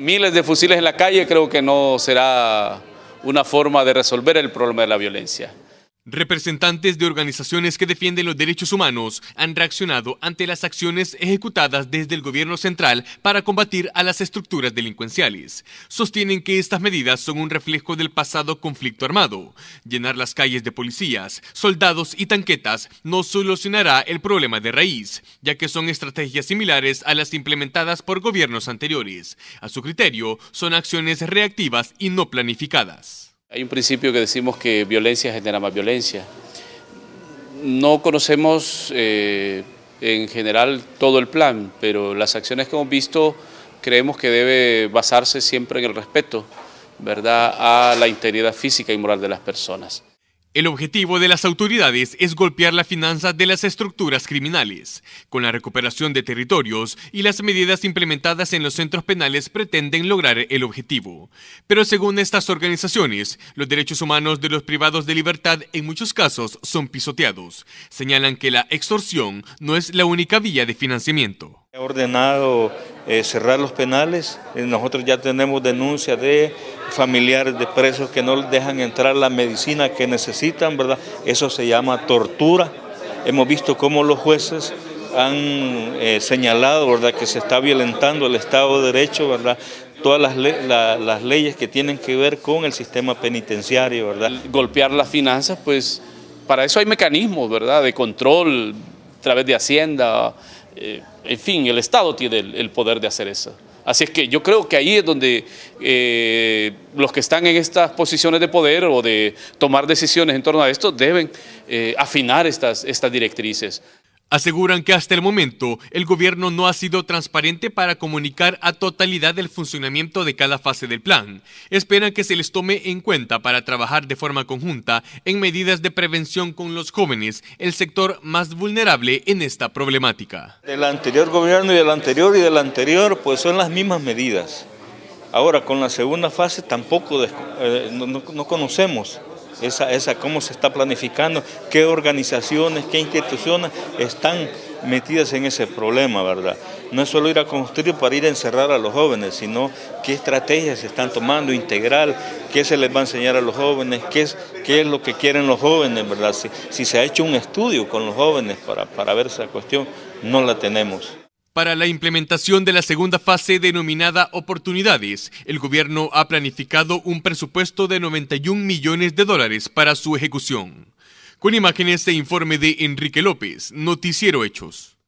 miles de fusiles en la calle creo que no será una forma de resolver el problema de la violencia. Representantes de organizaciones que defienden los derechos humanos han reaccionado ante las acciones ejecutadas desde el gobierno central para combatir a las estructuras delincuenciales. Sostienen que estas medidas son un reflejo del pasado conflicto armado. Llenar las calles de policías, soldados y tanquetas no solucionará el problema de raíz, ya que son estrategias similares a las implementadas por gobiernos anteriores. A su criterio, son acciones reactivas y no planificadas. Hay un principio que decimos que violencia genera más violencia. No conocemos eh, en general todo el plan, pero las acciones que hemos visto creemos que debe basarse siempre en el respeto ¿verdad? a la integridad física y moral de las personas. El objetivo de las autoridades es golpear la finanza de las estructuras criminales. Con la recuperación de territorios y las medidas implementadas en los centros penales pretenden lograr el objetivo. Pero según estas organizaciones, los derechos humanos de los privados de libertad en muchos casos son pisoteados. Señalan que la extorsión no es la única vía de financiamiento. Eh, cerrar los penales. Eh, nosotros ya tenemos denuncias de familiares de presos que no les dejan entrar la medicina que necesitan, ¿verdad? Eso se llama tortura. Hemos visto cómo los jueces han eh, señalado, ¿verdad?, que se está violentando el Estado de Derecho, ¿verdad?, todas las, las leyes que tienen que ver con el sistema penitenciario, ¿verdad? Golpear las finanzas, pues para eso hay mecanismos, ¿verdad?, de control a través de Hacienda, eh, en fin, el Estado tiene el, poder de hacer eso. Así es que yo creo que ahí es donde eh, los que están en estas posiciones de poder o de tomar decisiones en torno a esto deben eh, afinar estas directrices. Aseguran que hasta el momento el gobierno no ha sido transparente para comunicar a totalidad el funcionamiento de cada fase del plan. Esperan que se les tome en cuenta para trabajar de forma conjunta en medidas de prevención con los jóvenes, el sector más vulnerable en esta problemática. Del anterior gobierno y del anterior y del anterior, pues son las mismas medidas. Ahora, con la segunda fase tampoco eh, no conocemos esa, cómo se está planificando, qué organizaciones, qué instituciones están metidas en ese problema, ¿verdad? No es solo ir a construir para ir a encerrar a los jóvenes, sino qué estrategias se están tomando integral, qué se les va a enseñar a los jóvenes, qué es, qué es lo que quieren los jóvenes, ¿verdad? Si, se ha hecho un estudio con los jóvenes para, para ver esa cuestión, no la tenemos. Para la implementación de la segunda fase denominada Oportunidades, el gobierno ha planificado un presupuesto de 91 millones de dólares para su ejecución. Con imágenes de informe de Enrique López, Noticiero Hechos.